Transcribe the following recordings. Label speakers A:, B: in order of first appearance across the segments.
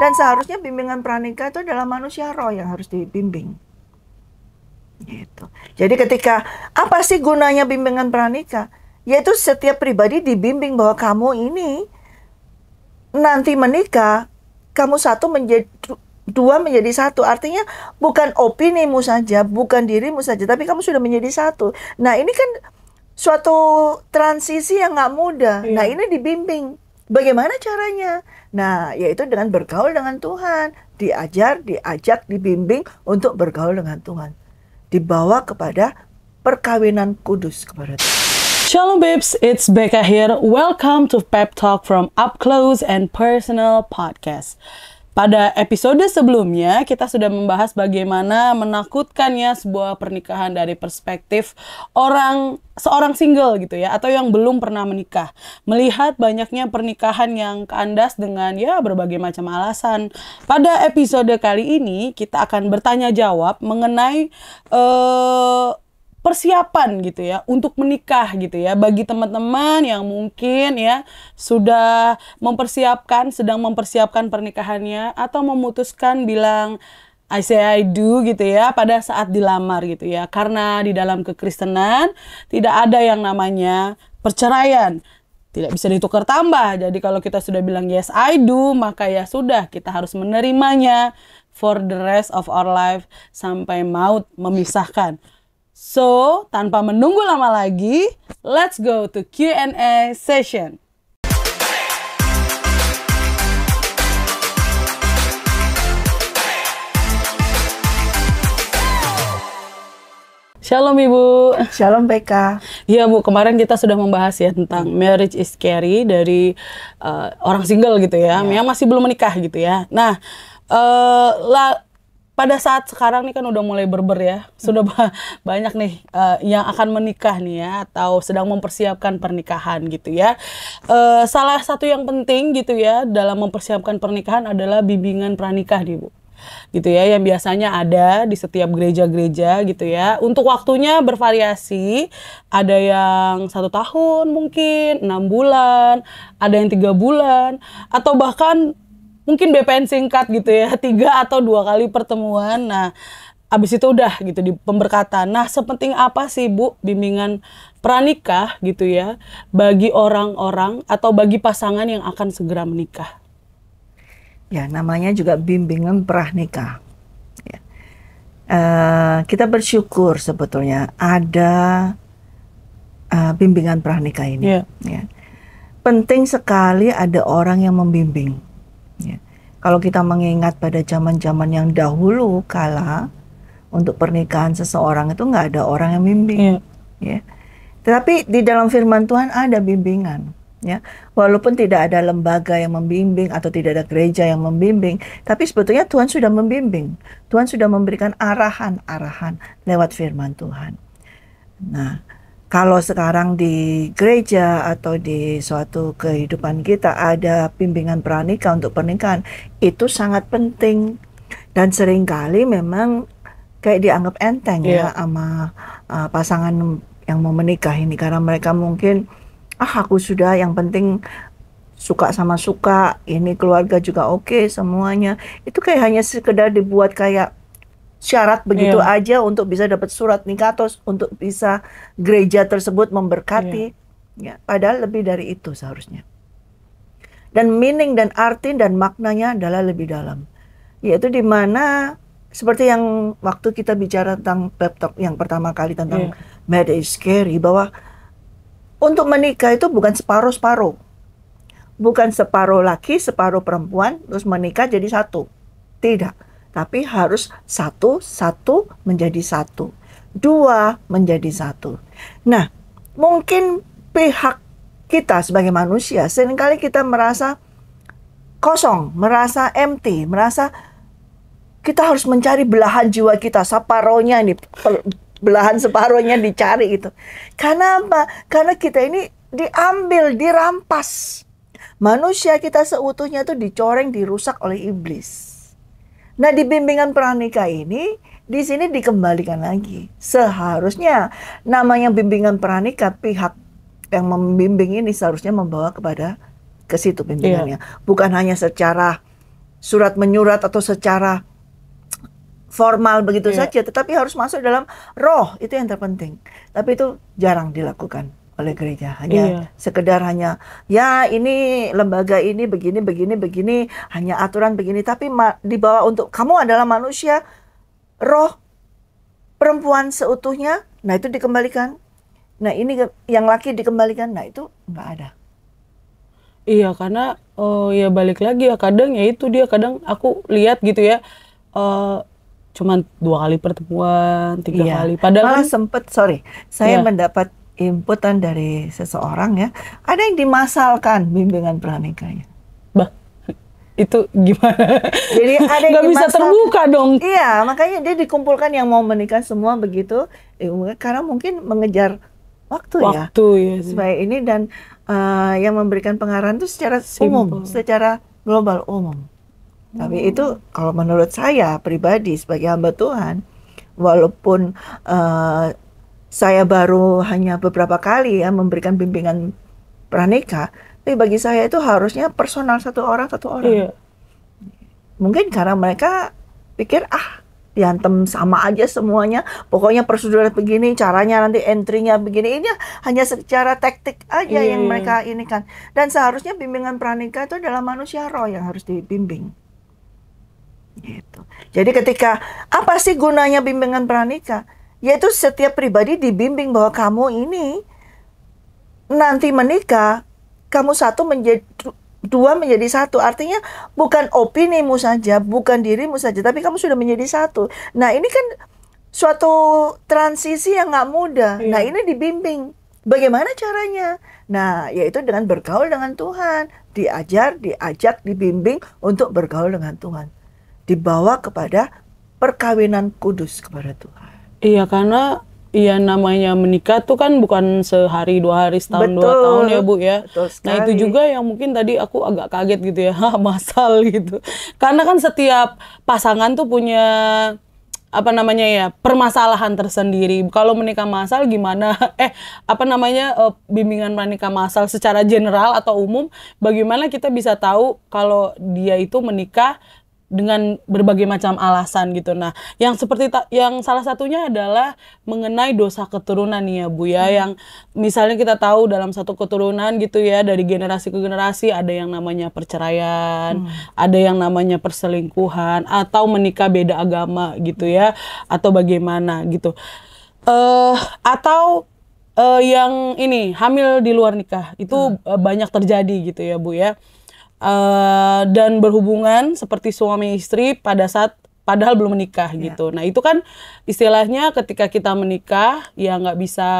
A: Dan seharusnya bimbingan pranika itu adalah manusia roh yang harus dibimbing. Gitu. Jadi ketika apa sih gunanya bimbingan pranika Yaitu setiap pribadi dibimbing bahwa kamu ini nanti menikah, kamu satu menjadi dua menjadi satu. Artinya bukan opini mu saja, bukan dirimu saja, tapi kamu sudah menjadi satu. Nah ini kan suatu transisi yang nggak mudah. Nah, iya. Nah ini dibimbing Bagaimana caranya? Nah, yaitu dengan bergaul dengan Tuhan, diajar, diajak, dibimbing untuk bergaul dengan Tuhan. Dibawa kepada perkawinan kudus kepada Tuhan.
B: Shalom babes, it's Becca here. Welcome to Pep Talk from Up Close and Personal Podcast. Pada episode sebelumnya, kita sudah membahas bagaimana menakutkannya sebuah pernikahan dari perspektif orang seorang single gitu ya, atau yang belum pernah menikah. Melihat banyaknya pernikahan yang kandas dengan ya berbagai macam alasan. Pada episode kali ini, kita akan bertanya jawab mengenai... Uh, persiapan gitu ya untuk menikah gitu ya bagi teman-teman yang mungkin ya sudah mempersiapkan sedang mempersiapkan pernikahannya atau memutuskan bilang I say I do gitu ya pada saat dilamar gitu ya karena di dalam kekristenan tidak ada yang namanya perceraian tidak bisa ditukar tambah jadi kalau kita sudah bilang yes I do maka ya sudah kita harus menerimanya for the rest of our life sampai maut memisahkan So, tanpa menunggu lama lagi, let's go to Q&A session. Shalom Ibu. Shalom PK. Iya Bu, kemarin kita sudah membahas ya tentang marriage is scary dari uh, orang single gitu ya. Yeah. Yang masih belum menikah gitu ya. Nah, uh, la pada saat sekarang nih kan udah mulai berber ya, sudah ba banyak nih uh, yang akan menikah nih ya, atau sedang mempersiapkan pernikahan gitu ya. Uh, salah satu yang penting gitu ya dalam mempersiapkan pernikahan adalah bimbingan pranikah nih bu gitu ya yang biasanya ada di setiap gereja-gereja gitu ya untuk waktunya bervariasi ada yang satu tahun mungkin enam bulan ada yang tiga bulan atau bahkan mungkin BPN singkat gitu ya tiga atau dua kali pertemuan nah abis itu udah gitu di pemberkatan nah sepenting apa sih bu bimbingan pranikah gitu ya bagi orang-orang atau bagi pasangan yang akan segera menikah
A: ya namanya juga bimbingan pranikah ya. uh, kita bersyukur sebetulnya ada uh, bimbingan pranikah ini yeah. ya penting sekali ada orang yang membimbing Ya. Kalau kita mengingat pada zaman-zaman yang dahulu kala untuk pernikahan seseorang itu nggak ada orang yang bimbing. Ya. ya. Tetapi di dalam firman Tuhan ada bimbingan ya walaupun tidak ada lembaga yang membimbing atau tidak ada gereja yang membimbing tapi sebetulnya Tuhan sudah membimbing Tuhan sudah memberikan arahan-arahan lewat firman Tuhan nah kalau sekarang di gereja atau di suatu kehidupan kita ada bimbingan pranikah untuk pernikahan itu sangat penting dan seringkali memang kayak dianggap enteng yeah. ya iya. sama uh, pasangan yang mau menikah ini karena mereka mungkin ah aku sudah yang penting suka sama suka ini keluarga juga oke okay, semuanya itu kayak hanya sekedar dibuat kayak syarat begitu yeah. aja untuk bisa dapat surat nikah atau untuk bisa gereja tersebut memberkati yeah. ya padahal lebih dari itu seharusnya dan meaning dan arti dan maknanya adalah lebih dalam yaitu di mana seperti yang waktu kita bicara tentang pep talk yang pertama kali tentang yeah. marriage is scary bahwa untuk menikah itu bukan separuh-separuh bukan separuh laki separuh perempuan terus menikah jadi satu tidak tapi harus satu satu menjadi satu, dua menjadi satu. Nah, mungkin pihak kita sebagai manusia seringkali kita merasa kosong, merasa empty, merasa kita harus mencari belahan jiwa kita, separohnya ini, belahan separohnya dicari itu. Karena apa? Karena kita ini diambil, dirampas. Manusia kita seutuhnya itu dicoreng, dirusak oleh iblis. Nah, di bimbingan pranika ini di sini dikembalikan lagi. Seharusnya namanya bimbingan pranika pihak yang membimbing ini seharusnya membawa kepada ke situ bimbingannya, yeah. bukan hanya secara surat menyurat atau secara formal begitu yeah. saja, tetapi harus masuk dalam roh itu yang terpenting. Tapi itu jarang dilakukan oleh gereja hanya iya. sekedar hanya ya ini lembaga ini begini begini begini hanya aturan begini tapi dibawa untuk kamu adalah manusia roh perempuan seutuhnya nah itu dikembalikan nah ini yang laki dikembalikan nah itu nggak ada
B: iya karena uh, ya balik lagi ya kadang ya itu dia kadang aku lihat gitu ya uh, cuman dua kali pertemuan tiga iya. kali padahal
A: malah kan sempet sorry saya iya. mendapat inputan dari seseorang ya, ada yang dimasalkan bimbingan pranikahnya. Bah,
B: itu gimana?
A: Jadi ada yang Gak bisa terbuka dong. Iya, makanya dia dikumpulkan yang mau menikah semua begitu, eh, karena mungkin mengejar waktu, waktu ya. Waktu ya. Supaya ini dan uh, yang memberikan pengarahan itu secara Simple. umum, secara global umum. Hmm. Tapi itu kalau menurut saya pribadi sebagai hamba Tuhan, walaupun uh, saya baru hanya beberapa kali ya memberikan bimbingan pranika, tapi bagi saya itu harusnya personal satu orang satu orang. Iya. Mungkin karena mereka pikir ah diantem sama aja semuanya, pokoknya prosedur begini, caranya nanti entry-nya begini, ini hanya secara taktik aja iya. yang iya, mereka iya. ini kan. Dan seharusnya bimbingan pranika itu adalah manusia roh yang harus dibimbing. Gitu. Jadi ketika apa sih gunanya bimbingan pranika? Yaitu setiap pribadi dibimbing bahwa kamu ini nanti menikah, kamu satu menjadi dua menjadi satu. Artinya bukan opinimu saja, bukan dirimu saja, tapi kamu sudah menjadi satu. Nah ini kan suatu transisi yang nggak mudah. Iya. Nah ini dibimbing. Bagaimana caranya? Nah, yaitu dengan bergaul dengan Tuhan, diajar, diajak, dibimbing untuk bergaul dengan Tuhan, dibawa kepada perkawinan kudus kepada Tuhan.
B: Iya karena Iya namanya menikah tuh kan bukan sehari dua hari setahun Betul. dua tahun ya bu ya. Betul Nah itu juga yang mungkin tadi aku agak kaget gitu ya, masal gitu. Karena kan setiap pasangan tuh punya apa namanya ya permasalahan tersendiri. Kalau menikah masal gimana? Eh apa namanya eh, bimbingan menikah masal secara general atau umum? Bagaimana kita bisa tahu kalau dia itu menikah dengan berbagai macam alasan gitu. Nah, yang seperti yang salah satunya adalah mengenai dosa keturunan nih ya Bu ya, hmm. yang misalnya kita tahu dalam satu keturunan gitu ya dari generasi ke generasi ada yang namanya perceraian, hmm. ada yang namanya perselingkuhan atau menikah beda agama gitu ya atau bagaimana gitu. Eh uh, atau uh, yang ini hamil di luar nikah itu hmm. banyak terjadi gitu ya Bu ya uh, dan berhubungan seperti suami istri pada saat padahal belum menikah yeah. gitu. Nah itu kan istilahnya ketika kita menikah ya nggak bisa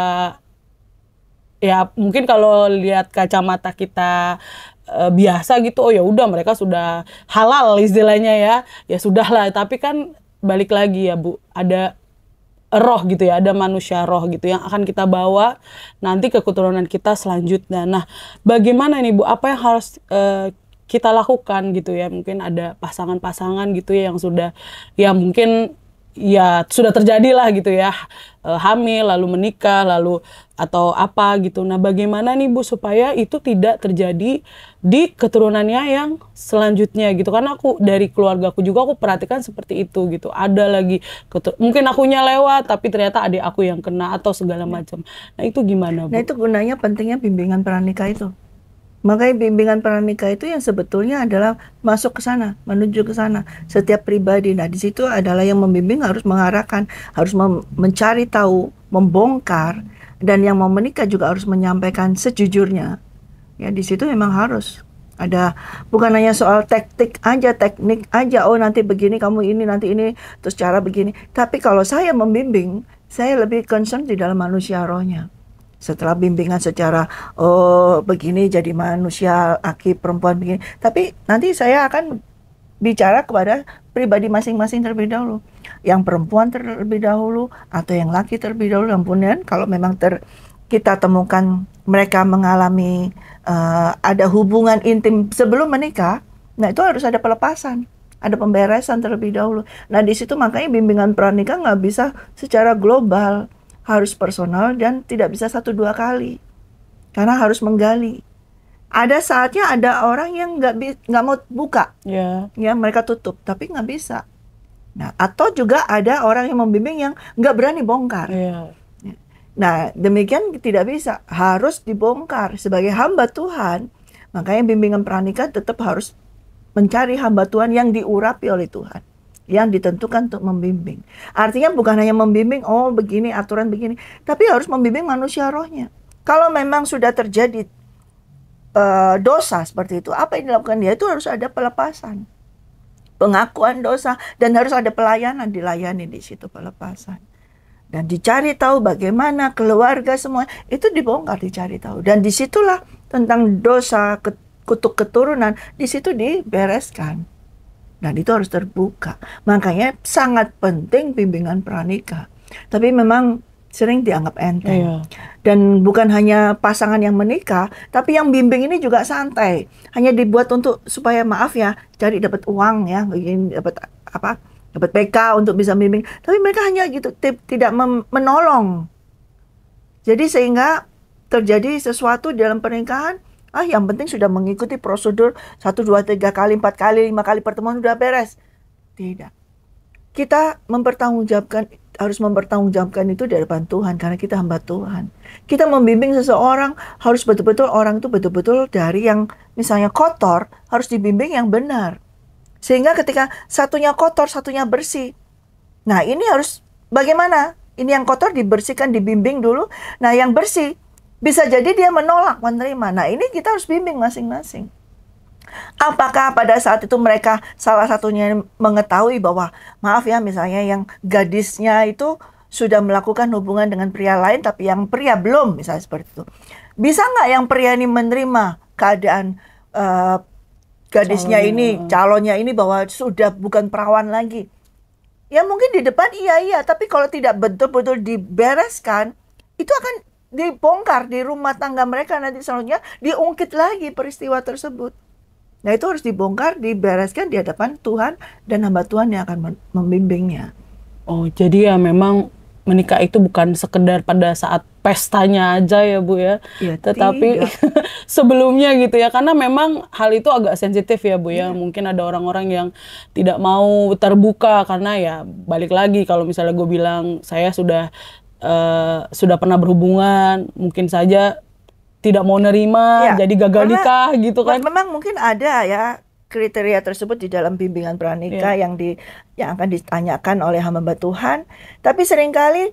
B: ya mungkin kalau lihat kacamata kita uh, biasa gitu oh ya udah mereka sudah halal istilahnya ya ya sudahlah tapi kan balik lagi ya Bu ada roh gitu ya, ada manusia roh gitu yang akan kita bawa nanti ke keturunan kita selanjutnya. Nah, bagaimana nih Bu? Apa yang harus uh, kita lakukan gitu ya mungkin ada pasangan-pasangan gitu ya yang sudah ya mungkin ya sudah terjadi lah gitu ya eh, hamil lalu menikah lalu atau apa gitu nah bagaimana nih bu supaya itu tidak terjadi di keturunannya yang selanjutnya gitu karena aku dari keluarga aku juga aku perhatikan seperti itu gitu ada lagi mungkin akunya lewat tapi ternyata adik aku yang kena atau segala ya. macam nah itu gimana bu? Nah itu
A: gunanya pentingnya bimbingan pernikah itu Makanya bimbingan pranika itu yang sebetulnya adalah masuk ke sana, menuju ke sana setiap pribadi. Nah, di situ adalah yang membimbing harus mengarahkan, harus mem mencari tahu, membongkar dan yang mau menikah juga harus menyampaikan sejujurnya. Ya, di situ memang harus ada bukan hanya soal taktik aja, teknik aja. Oh, nanti begini kamu ini, nanti ini, terus cara begini. Tapi kalau saya membimbing, saya lebih concern di dalam manusia rohnya setelah bimbingan secara oh begini jadi manusia aki perempuan begini tapi nanti saya akan bicara kepada pribadi masing-masing terlebih dahulu yang perempuan terlebih dahulu atau yang laki terlebih dahulu kemudian kalau memang ter kita temukan mereka mengalami uh, ada hubungan intim sebelum menikah nah itu harus ada pelepasan ada pemberesan terlebih dahulu nah di situ makanya bimbingan pernikah nggak bisa secara global harus personal dan tidak bisa satu dua kali karena harus menggali. Ada saatnya ada orang yang nggak nggak mau buka, yeah. ya mereka tutup, tapi nggak bisa. Nah, atau juga ada orang yang membimbing yang nggak berani bongkar. Yeah. Ya. Nah, demikian tidak bisa, harus dibongkar sebagai hamba Tuhan. Makanya bimbingan pranikah tetap harus mencari hamba Tuhan yang diurapi oleh Tuhan yang ditentukan untuk membimbing. Artinya bukan hanya membimbing, oh begini aturan begini, tapi harus membimbing manusia rohnya. Kalau memang sudah terjadi uh, dosa seperti itu, apa yang dilakukan dia itu harus ada pelepasan, pengakuan dosa dan harus ada pelayanan dilayani di situ pelepasan. Dan dicari tahu bagaimana keluarga semua itu dibongkar dicari tahu dan disitulah tentang dosa kutuk keturunan di situ dibereskan. Dan itu harus terbuka. Makanya sangat penting bimbingan pranikah. Tapi memang sering dianggap enteng. Iya. Dan bukan hanya pasangan yang menikah, tapi yang bimbing ini juga santai. Hanya dibuat untuk supaya maaf ya, cari dapat uang ya, begini dapat apa? Dapat PK untuk bisa bimbing. Tapi mereka hanya gitu tidak menolong. Jadi sehingga terjadi sesuatu dalam pernikahan Ah, yang penting sudah mengikuti prosedur 1 2 3 kali, 4 kali, 5 kali pertemuan sudah beres. Tidak. Kita mempertanggungjawabkan harus mempertanggungjawabkan itu di hadapan Tuhan karena kita hamba Tuhan. Kita membimbing seseorang harus betul-betul orang itu betul-betul dari yang misalnya kotor harus dibimbing yang benar. Sehingga ketika satunya kotor, satunya bersih. Nah, ini harus bagaimana? Ini yang kotor dibersihkan, dibimbing dulu. Nah, yang bersih bisa jadi dia menolak menerima. Nah, ini kita harus bimbing masing-masing. Apakah pada saat itu mereka salah satunya mengetahui bahwa maaf ya misalnya yang gadisnya itu sudah melakukan hubungan dengan pria lain tapi yang pria belum misalnya seperti itu. Bisa nggak yang pria ini menerima keadaan uh, gadisnya calonnya. ini, calonnya ini bahwa sudah bukan perawan lagi? Ya mungkin di depan iya iya, tapi kalau tidak betul-betul dibereskan itu akan dibongkar di rumah tangga mereka nanti selanjutnya diungkit lagi peristiwa tersebut. Nah itu harus dibongkar, dibereskan di hadapan Tuhan
B: dan hamba Tuhan yang akan membimbingnya. Oh jadi ya memang menikah itu bukan sekedar pada saat pestanya aja ya bu ya, ya tetapi sebelumnya gitu ya karena memang hal itu agak sensitif ya bu ya, ya. mungkin ada orang-orang yang tidak mau terbuka karena ya balik lagi kalau misalnya gue bilang saya sudah Eh, sudah pernah berhubungan, mungkin saja tidak mau nerima, ya, jadi gagal nikah
A: gitu kan. Memang mungkin ada ya kriteria tersebut di dalam bimbingan pranikah ya. yang di yang akan ditanyakan oleh hamba Tuhan, tapi seringkali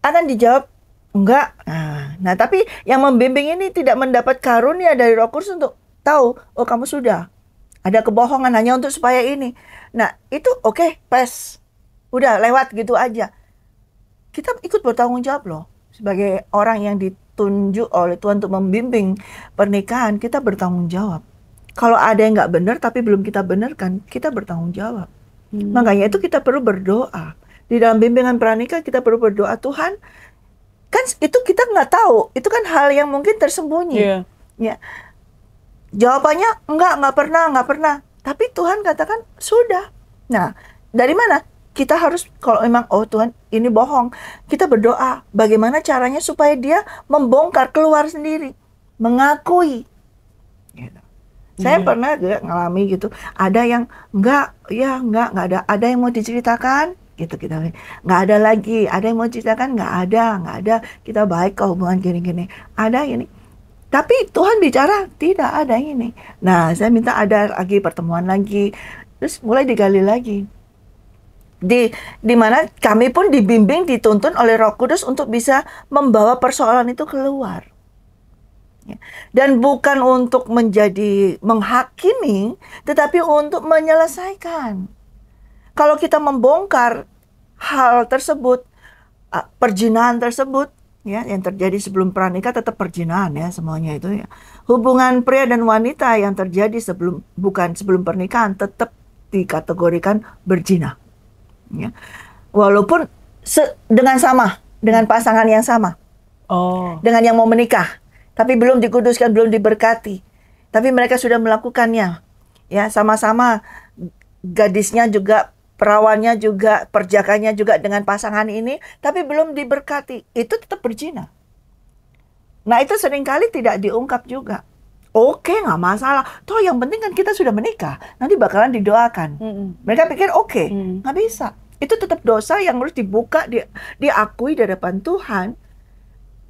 A: akan dijawab enggak. Nah, nah tapi yang membimbing ini tidak mendapat karunia dari Roh Kudus untuk tahu, oh kamu sudah ada kebohongan hanya untuk supaya ini. Nah, itu oke, okay, pes. Udah lewat gitu aja kita ikut bertanggung jawab loh sebagai orang yang ditunjuk oleh Tuhan untuk membimbing pernikahan kita bertanggung jawab kalau ada yang nggak benar tapi belum kita benarkan kita bertanggung jawab hmm. makanya itu kita perlu berdoa di dalam bimbingan pernikahan kita perlu berdoa Tuhan kan itu kita nggak tahu itu kan hal yang mungkin tersembunyi yeah. ya jawabannya nggak, nggak pernah nggak pernah tapi Tuhan katakan sudah nah dari mana kita harus kalau memang oh Tuhan ini bohong, kita berdoa bagaimana caranya supaya dia membongkar keluar sendiri, mengakui.
B: Gitu. Saya iya. pernah
A: juga ngalami gitu, ada yang enggak, ya enggak, enggak ada, ada yang mau diceritakan, gitu kita gitu. nggak ada lagi, ada yang mau ceritakan nggak ada, nggak ada, kita baik ke hubungan gini-gini, ada ini. Tapi Tuhan bicara tidak ada ini. Nah, saya minta ada lagi pertemuan lagi, terus mulai digali lagi di dimana kami pun dibimbing dituntun oleh Roh Kudus untuk bisa membawa persoalan itu keluar. Ya. Dan bukan untuk menjadi menghakimi, tetapi untuk menyelesaikan. Kalau kita membongkar hal tersebut, perjinahan tersebut, ya yang terjadi sebelum pranikah tetap perjinahan ya semuanya itu ya. Hubungan pria dan wanita yang terjadi sebelum bukan sebelum pernikahan tetap dikategorikan berjinah ya. Walaupun dengan sama, dengan pasangan yang sama. Oh. Dengan yang mau menikah, tapi belum dikuduskan, belum diberkati. Tapi mereka sudah melakukannya. Ya, sama-sama gadisnya juga perawannya juga perjakannya juga dengan pasangan ini tapi belum diberkati itu tetap berzina. Nah, itu seringkali tidak diungkap juga. Oke, okay, nggak masalah. Toh yang penting kan kita sudah menikah, nanti bakalan didoakan. Mm -mm. Mereka pikir oke, okay, mm. nggak bisa. Itu tetap dosa yang harus dibuka, di, diakui di hadapan Tuhan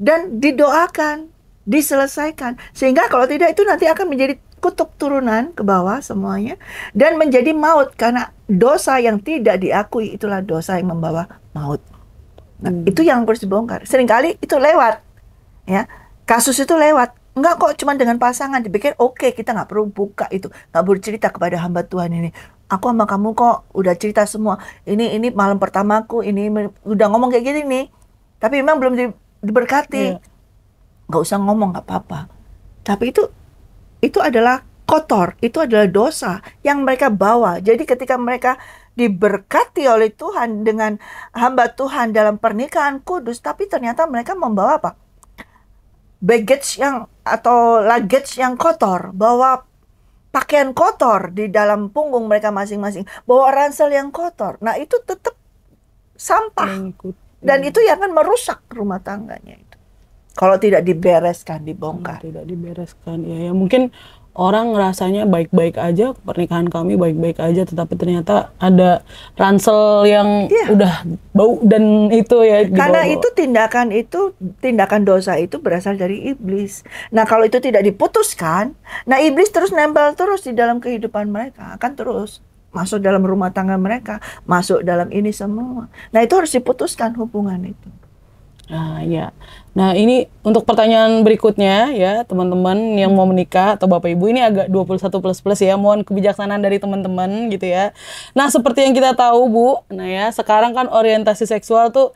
A: dan didoakan, diselesaikan. Sehingga kalau tidak itu nanti akan menjadi kutuk turunan ke bawah semuanya dan menjadi maut karena dosa yang tidak diakui itulah dosa yang membawa maut. Nah, hmm. itu yang harus dibongkar. Seringkali itu lewat. Ya, kasus itu lewat Enggak kok, cuma dengan pasangan. Dipikir, oke, okay, kita nggak perlu buka itu. Nggak perlu cerita kepada hamba Tuhan ini. Aku sama kamu kok udah cerita semua. Ini ini malam pertamaku, ini udah ngomong kayak gini nih. Tapi memang belum di, diberkati. nggak iya. Nggak usah ngomong, nggak apa-apa. Tapi itu itu adalah kotor, itu adalah dosa yang mereka bawa. Jadi ketika mereka diberkati oleh Tuhan dengan hamba Tuhan dalam pernikahan kudus, tapi ternyata mereka membawa apa? baggage yang atau luggage yang kotor, bawa pakaian kotor di dalam punggung mereka masing-masing, bawa ransel yang kotor. Nah, itu tetap sampah. Mengikut. Dan itu yang akan merusak rumah tangganya itu.
B: Kalau tidak dibereskan, dibongkar. tidak dibereskan, ya, ya mungkin orang rasanya baik-baik aja pernikahan kami baik-baik aja tetapi ternyata ada ransel yang ya. udah bau dan itu ya karena itu
A: tindakan itu tindakan dosa itu berasal dari iblis nah kalau itu tidak diputuskan nah iblis terus nempel terus di dalam kehidupan mereka akan terus masuk dalam rumah tangga mereka masuk dalam ini semua nah itu harus diputuskan hubungan itu
B: nah ya. Nah, ini untuk pertanyaan berikutnya ya, teman-teman yang mau menikah atau Bapak Ibu ini agak 21 plus plus ya. Mohon kebijaksanaan dari teman-teman gitu ya. Nah, seperti yang kita tahu, Bu. Nah, ya, sekarang kan orientasi seksual tuh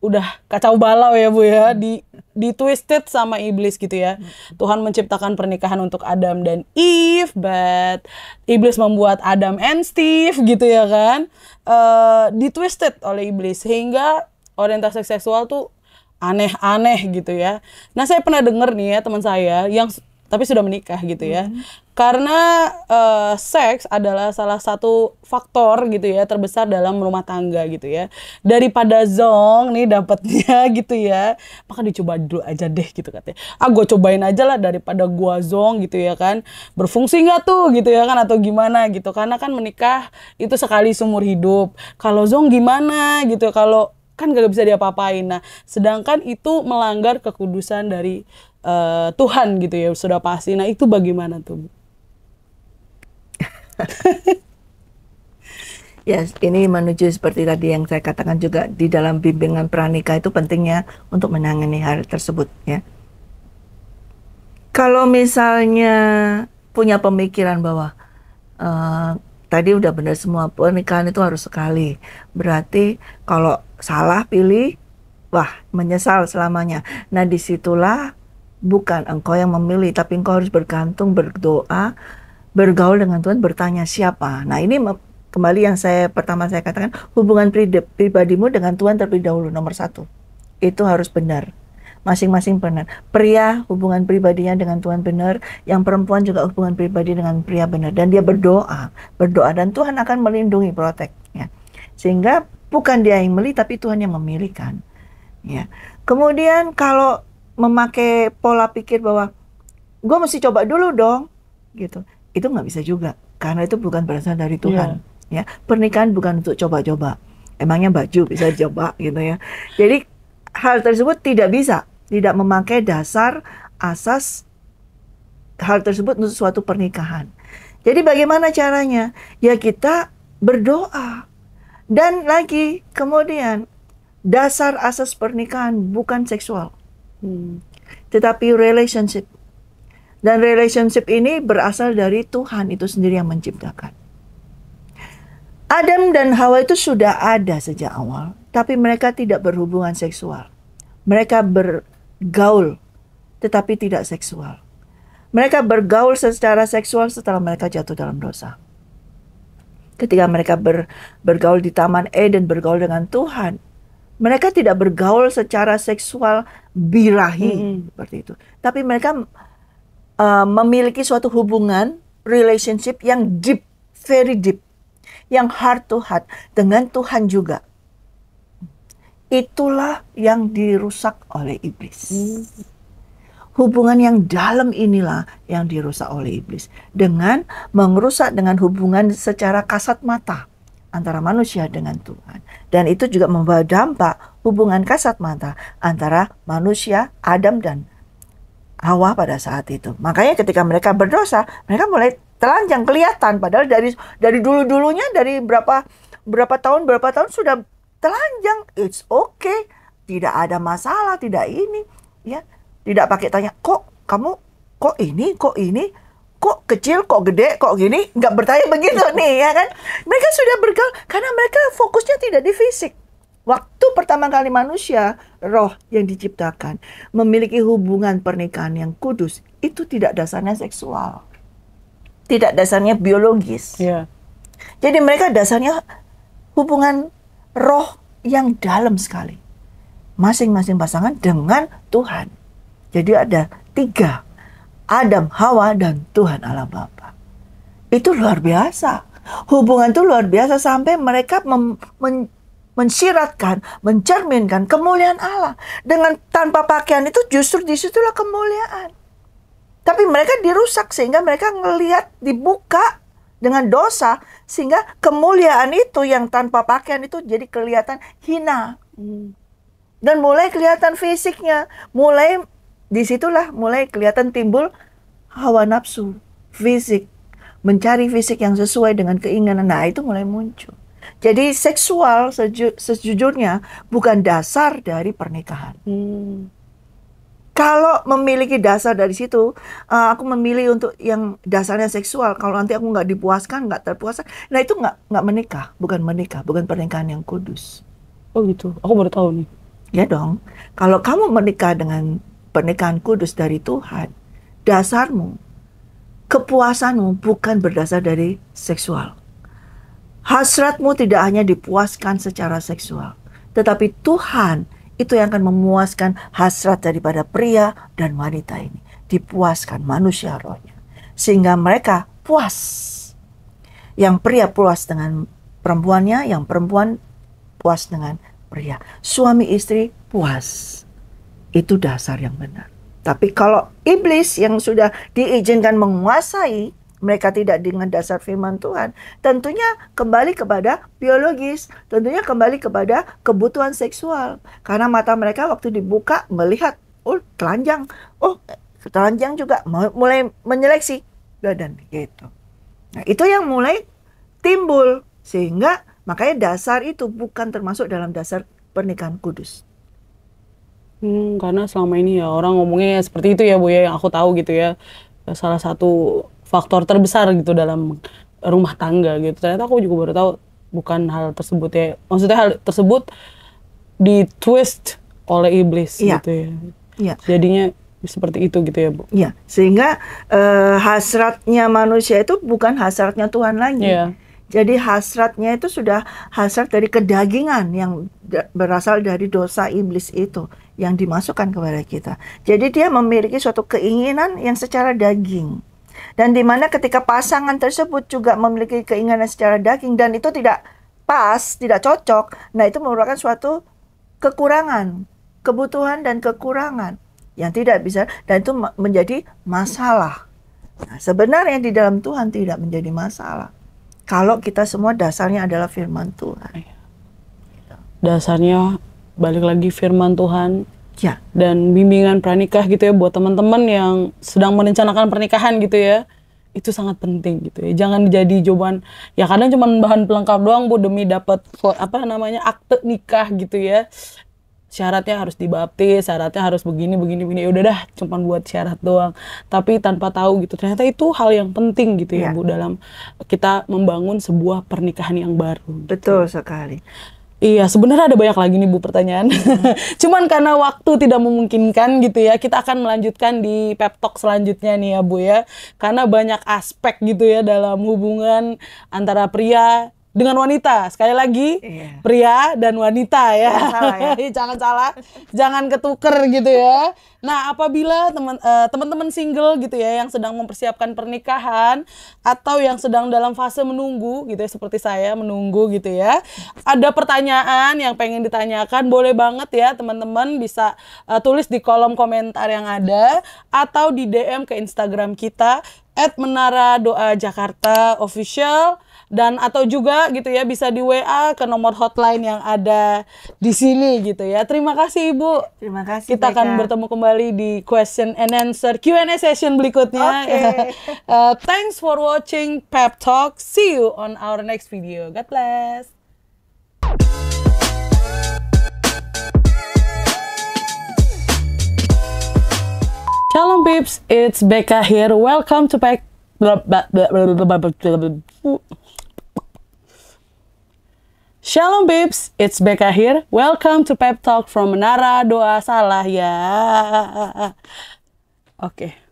B: udah kacau balau ya, Bu ya, di di twisted sama iblis gitu ya. Tuhan menciptakan pernikahan untuk Adam dan Eve, but iblis membuat Adam and Steve gitu ya kan. Uh, di twisted oleh iblis sehingga orientasi seksual tuh aneh-aneh gitu ya. Nah saya pernah dengar nih ya teman saya yang tapi sudah menikah gitu ya. Hmm. Karena uh, seks adalah salah satu faktor gitu ya terbesar dalam rumah tangga gitu ya. Daripada zong nih dapatnya gitu ya. Maka dicoba dulu aja deh gitu katanya. Ah gue cobain aja lah daripada gua zong gitu ya kan. Berfungsi nggak tuh gitu ya kan atau gimana gitu. Karena kan menikah itu sekali seumur hidup. Kalau zong gimana gitu ya? kalau kan gak bisa diapa-apain. Nah, sedangkan itu melanggar kekudusan dari uh, Tuhan gitu ya, sudah pasti. Nah, itu bagaimana tuh?
A: ya, ini menuju seperti tadi yang saya katakan juga di dalam bimbingan pranika itu pentingnya untuk menangani hal tersebut ya. Kalau misalnya punya pemikiran bahwa uh, tadi udah benar semua pernikahan itu harus sekali. Berarti kalau salah pilih, wah menyesal selamanya. Nah disitulah bukan engkau yang memilih, tapi engkau harus bergantung, berdoa, bergaul dengan Tuhan, bertanya siapa. Nah ini kembali yang saya pertama saya katakan hubungan pribadimu dengan Tuhan terlebih dahulu nomor satu itu harus benar masing-masing benar. Pria hubungan pribadinya dengan Tuhan benar, yang perempuan juga hubungan pribadi dengan pria benar dan dia berdoa, berdoa dan Tuhan akan melindungi, protek ya. Sehingga bukan dia yang milih tapi Tuhan yang memilihkan. Ya. Kemudian kalau memakai pola pikir bahwa gue mesti coba dulu dong gitu. Itu nggak bisa juga karena itu bukan berasal dari iya. Tuhan. Yeah. Ya, pernikahan bukan untuk coba-coba. Emangnya baju bisa coba gitu ya. Jadi hal tersebut tidak bisa tidak memakai dasar asas hal tersebut untuk suatu pernikahan. Jadi bagaimana caranya? Ya kita berdoa. Dan lagi kemudian dasar asas pernikahan bukan seksual. Hmm. Tetapi relationship. Dan relationship ini berasal dari Tuhan itu sendiri yang menciptakan. Adam dan Hawa itu sudah ada sejak awal, tapi mereka tidak berhubungan seksual. Mereka ber, gaul tetapi tidak seksual. Mereka bergaul secara seksual setelah mereka jatuh dalam dosa. Ketika mereka ber, bergaul di Taman Eden, bergaul dengan Tuhan, mereka tidak bergaul secara seksual birahi -hmm. seperti itu. Tapi mereka uh, memiliki suatu hubungan relationship yang deep, very deep, yang heart to heart dengan Tuhan juga Itulah yang dirusak oleh iblis. Hmm. Hubungan yang dalam inilah yang dirusak oleh iblis dengan merusak dengan hubungan secara kasat mata antara manusia dengan Tuhan. Dan itu juga membawa dampak hubungan kasat mata antara manusia Adam dan Hawa pada saat itu. Makanya ketika mereka berdosa, mereka mulai telanjang kelihatan padahal dari dari dulu-dulunya dari berapa berapa tahun berapa tahun sudah telanjang, it's okay, tidak ada masalah, tidak ini, ya, tidak pakai tanya kok kamu kok ini, kok ini, kok kecil, kok gede, kok gini, nggak bertanya begitu nih ya kan? Mereka sudah bergaul karena mereka fokusnya tidak di fisik. Waktu pertama kali manusia, roh yang diciptakan memiliki hubungan pernikahan yang kudus, itu tidak dasarnya seksual, tidak dasarnya biologis. Yeah. Jadi mereka dasarnya hubungan roh yang dalam sekali. Masing-masing pasangan dengan Tuhan. Jadi ada tiga. Adam, Hawa, dan Tuhan Allah Bapa. Itu luar biasa. Hubungan itu luar biasa sampai mereka mem- men- mensiratkan, mencerminkan kemuliaan Allah. Dengan tanpa pakaian itu justru disitulah kemuliaan. Tapi mereka dirusak sehingga mereka ngelihat dibuka dengan dosa sehingga kemuliaan itu yang tanpa pakaian itu jadi kelihatan hina hmm. dan mulai kelihatan fisiknya mulai disitulah mulai kelihatan timbul hawa nafsu fisik mencari fisik yang sesuai dengan keinginan nah itu mulai muncul jadi seksual seju, sejujurnya bukan dasar dari pernikahan hmm kalau memiliki dasar dari situ, uh, aku memilih untuk yang dasarnya seksual. Kalau nanti aku nggak dipuaskan, nggak terpuaskan, nah itu nggak nggak menikah, bukan menikah, bukan pernikahan yang kudus. Oh gitu, aku baru tahu nih. Ya dong, kalau kamu menikah dengan pernikahan kudus dari Tuhan, dasarmu, kepuasanmu bukan berdasar dari seksual. Hasratmu tidak hanya dipuaskan secara seksual, tetapi Tuhan itu yang akan memuaskan hasrat daripada pria dan wanita ini. Dipuaskan manusia rohnya. Sehingga mereka puas. Yang pria puas dengan perempuannya, yang perempuan puas dengan pria. Suami istri puas. Itu dasar yang benar. Tapi kalau iblis yang sudah diizinkan menguasai mereka tidak dengan dasar firman Tuhan, tentunya kembali kepada biologis, tentunya kembali kepada kebutuhan seksual. Karena mata mereka waktu dibuka melihat, oh telanjang, oh telanjang juga mulai menyeleksi badan gitu. Nah, itu yang mulai timbul sehingga makanya dasar itu bukan termasuk dalam dasar pernikahan kudus.
B: Hmm, karena selama ini ya orang ngomongnya ya seperti itu ya Bu ya yang aku tahu gitu ya. Salah satu faktor terbesar gitu dalam rumah tangga gitu ternyata aku juga baru tahu bukan hal tersebut ya maksudnya hal tersebut ditwist oleh iblis ya. gitu ya. ya jadinya seperti itu gitu ya bu ya sehingga
A: uh, hasratnya manusia itu bukan hasratnya Tuhan lagi ya. Jadi hasratnya itu sudah hasrat dari kedagingan yang berasal dari dosa iblis itu yang dimasukkan kepada kita. Jadi dia memiliki suatu keinginan yang secara daging. Dan di mana ketika pasangan tersebut juga memiliki keinginan secara daging dan itu tidak pas, tidak cocok, nah itu merupakan suatu kekurangan, kebutuhan dan kekurangan yang tidak bisa dan itu menjadi masalah. Nah, sebenarnya di dalam Tuhan tidak menjadi masalah. Kalau kita semua dasarnya
B: adalah firman Tuhan. Iya. Dasarnya balik lagi firman Tuhan Ya. Dan bimbingan pranikah gitu ya buat teman-teman yang sedang merencanakan pernikahan gitu ya. Itu sangat penting gitu ya. Jangan jadi jawaban ya kadang cuma bahan pelengkap doang Bu demi dapat apa namanya akte nikah gitu ya. Syaratnya harus dibaptis, syaratnya harus begini begini begini. Ya udah dah, cuma buat syarat doang. Tapi tanpa tahu gitu. Ternyata itu hal yang penting gitu ya, ya. Bu dalam kita membangun sebuah pernikahan yang baru. Gitu. Betul sekali. Iya, sebenarnya ada banyak lagi nih Bu pertanyaan. Hmm. Cuman karena waktu tidak memungkinkan gitu ya, kita akan melanjutkan di pep talk selanjutnya nih ya Bu ya. Karena banyak aspek gitu ya dalam hubungan antara pria dengan wanita. Sekali lagi iya. pria dan wanita ya. Jangan salah, ya. jangan salah, jangan ketuker gitu ya. Nah, apabila teman eh, teman uh, single gitu ya yang sedang mempersiapkan pernikahan atau yang sedang dalam fase menunggu gitu ya seperti saya menunggu gitu ya. Ada pertanyaan yang pengen ditanyakan, boleh banget ya teman-teman bisa uh, tulis di kolom komentar yang ada atau di DM ke Instagram kita at Menara Doa Jakarta official dan atau juga gitu ya bisa di WA ke nomor hotline yang ada di sini gitu ya. Terima kasih Ibu. Terima kasih. Kita Beka. akan bertemu kembali di question and answer Q&A session berikutnya. Okay. uh, thanks for watching Pep Talk. See you on our next video. God bless. Shalom peeps, it's Becca here. Welcome to back. Shalom peeps, it's Becca here. Welcome to Pep Talk from Menara Doa Salah ya. Oke. Okay.